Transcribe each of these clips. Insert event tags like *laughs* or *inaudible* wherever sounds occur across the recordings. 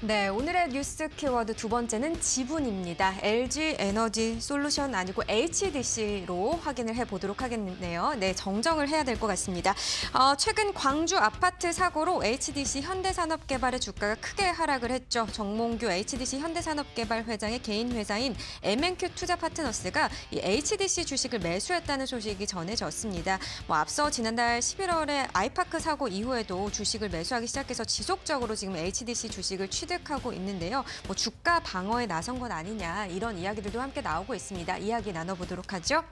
네, 오늘의 뉴스 키워드 두 번째는 지분입니다. LG 에너지 솔루션 아니고 HDC로 확인을 해보도록 하겠네요. 네, 정정을 해야 될 것 같습니다. 어, 최근 광주 아파트 사고로 HDC 현대산업개발의 주가가 크게 하락을 했죠. 정몽규 HDC 현대산업개발 회장의 개인 회사인 MNQ 투자 파트너스가 이 HDC 주식을 매수했다는 소식이 전해졌습니다. 뭐 앞서 지난달 11월에 아이파크 사고 이후에도 주식을 매수하기 시작해서 지속적으로 지금 HDC 주식을 취득 취득하고 있는데요. 뭐 주가 방어에 나선 건 아니냐 이런 이야기들도 함께 나오고 있습니다. 이야기 나눠보도록 하죠.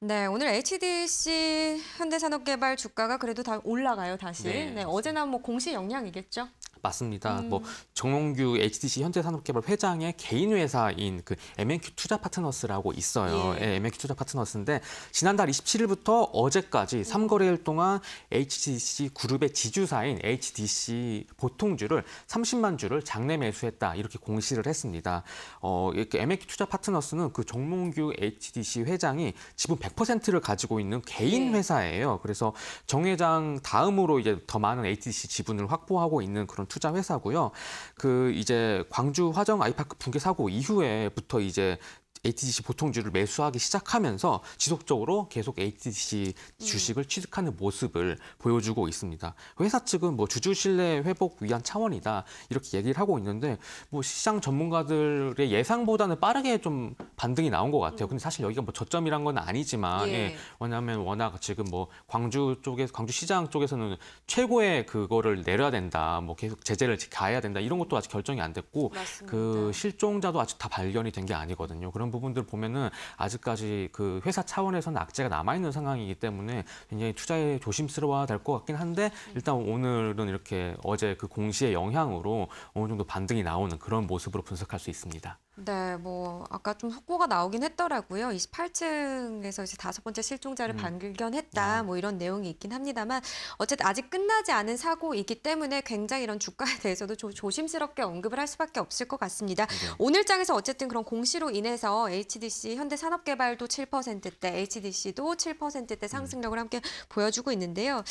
네, 오늘 HDC 현대산업개발 주가가 그래도 다 올라가요, 다시. 네, 네 어제나 뭐 공시 역량이겠죠 맞습니다. 뭐 음. 뭐 정홍규 HDC 현재 산업개발 회장의 개인 회사인 그 MNQ 투자 파트너스라고 있어요. 예. 예, MNQ 투자 파트너스인데 지난달 27일부터 어제까지 3거래일 음. 동안 HDC 그룹의 지주사인 HDC 보통주를 30만 주를 장내 매수했다 이렇게 공시를 했습니다. 어, 이렇게 MNQ 투자 파트너스는 그 정몽규 HDC 회장이 지분 100%를 가지고 있는 개인 예. 회사예요. 그래서 정 회장 다음으로 이제 더 많은 HDC 지분을 확보하고 있는 그런 투자 회사고요. 그 이제 광주 화정 아이파크 붕괴 사고 이후에부터 이제 ATGC 보통주를 매수하기 시작하면서 지속적으로 계속 ATGC 음. 주식을 취득하는 모습을 보여주고 있습니다. 회사 측은 뭐 주주 신뢰 회복 위한 차원이다 이렇게 얘기를 하고 있는데 뭐 시장 전문가들의 예상보다는 빠르게 좀 반등이 나온 것 같아요. 음. 근데 사실 여기가 뭐 저점이란 건 아니지만 예. 예. 왜냐하면 워낙 지금 뭐 광주 쪽에 광주 시장 쪽에서는 최고의 그거를 내려야 된다, 뭐 계속 제재를 가해야 된다 이런 것도 아직 결정이 안 됐고 그 맞습니다. 그 실종자도 아직 다 발견이 된 게 아니거든요. 그런 부분들 보면은 아직까지 그 회사 차원에서는 악재가 남아 있는 상황이기 때문에 굉장히 투자에 조심스러워야 될 것 같긴 한데 음. 일단 오늘은 이렇게 어제 그 공시의 영향으로 어느 정도 반등이 나오는 그런 모습으로 분석할 수 있습니다. 네, 뭐 아까 좀 속보가 나오긴 했더라고요. 28층에서 이제 다섯 번째 실종자를 음. 발견했다, 아. 뭐 이런 내용이 있긴 합니다만 어쨌든 아직 끝나지 않은 사고이기 때문에 굉장히 이런 주가에 *laughs* 대해서도 조, 조심스럽게 언급을 할 수밖에 없을 것 같습니다. 네. 오늘 장에서 어쨌든 그런 공시로 인해서 HDC 현대산업개발도 7%대, HDC도 7%대 음. 상승력을 함께 보여주고 있는데요.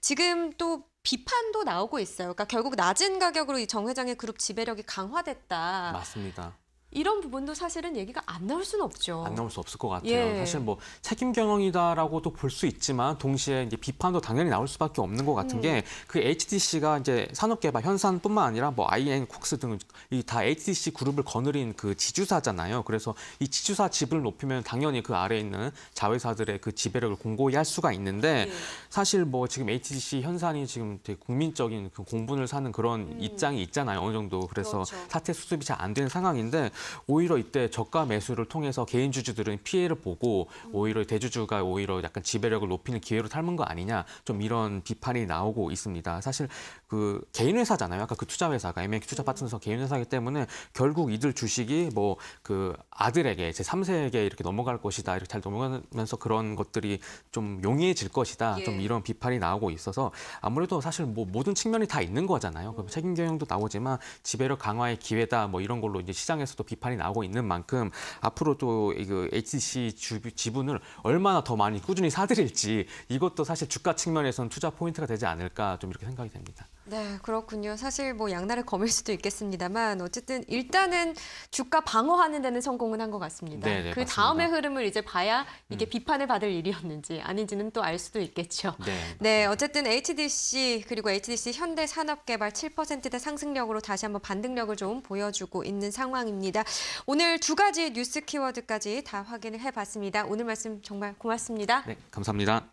지금 또 비판도 나오고 있어요. 그러니까 결국 낮은 가격으로 이 정 회장의 그룹 지배력이 강화됐다. 맞습니다. 이런 부분도 사실은 얘기가 안 나올 수는 없죠. 안 나올 수 없을 것 같아요. 예. 사실 뭐 책임 경영이다라고도 볼 수 있지만 동시에 이제 비판도 당연히 나올 수밖에 없는 것 같은 음. 게그 HTC가 이제 산업개발 현산뿐만 아니라 뭐 IN, 콕스 등이다 HTC 그룹을 거느린 그 지주사잖아요. 그래서 이 지주사 지분을 높이면 당연히 그 아래에 있는 자회사들의 그 지배력을 공고히 할 수가 있는데 예. 사실 뭐 지금 HTC 현산이 지금 되게 국민적인 그 공분을 사는 그런 음. 입장이 있잖아요. 어느 정도 그래서 그렇죠. 사태 수습이 잘 안 되는 상황인데 오히려 이때 저가 매수를 통해서 개인 주주들은 피해를 보고 오히려 대주주가 오히려 약간 지배력을 높이는 기회로 삶은 거 아니냐 좀 이런 비판이 나오고 있습니다. 사실 그 개인 회사잖아요. 아까 그 투자 회사가 MX 투자 파트너서 개인 회사기 때문에 결국 이들 주식이 뭐 그 아들에게 제 3세에게 이렇게 넘어갈 것이다. 이렇게 잘 넘어가면서 그런 것들이 좀 용이해질 것이다. 예. 좀 이런 비판이 나오고 있어서 아무래도 사실 뭐 모든 측면이 다 있는 거잖아요. 그 음. 책임 경영도 나오지만 지배력 강화의 기회다. 뭐 이런 걸로 이제 시장에서도 비판이 나오고 있는 만큼 앞으로 또그 HC 지분을 얼마나 더 많이 꾸준히 사들일지 이것도 사실 주가 측면에서는 투자 포인트가 되지 않을까 좀 이렇게 생각이 됩니다. 네, 그렇군요. 사실 뭐 양날의 검일 수도 있겠습니다만 어쨌든 일단은 주가 방어하는 데는 성공은 한 것 같습니다. 네네, 네, 그 다음의 흐름을 이제 봐야 이게 음. 비판을 받을 일이었는지 아닌지는 또 알 수도 있겠죠. 네, 네, 어쨌든 HDC 그리고 HDC 현대산업개발 7%대 상승력으로 다시 한번 반등력을 좀 보여주고 있는 상황입니다. 오늘 두 가지 뉴스 키워드까지 다 확인을 해봤습니다. 오늘 말씀 정말 고맙습니다. 네, 감사합니다.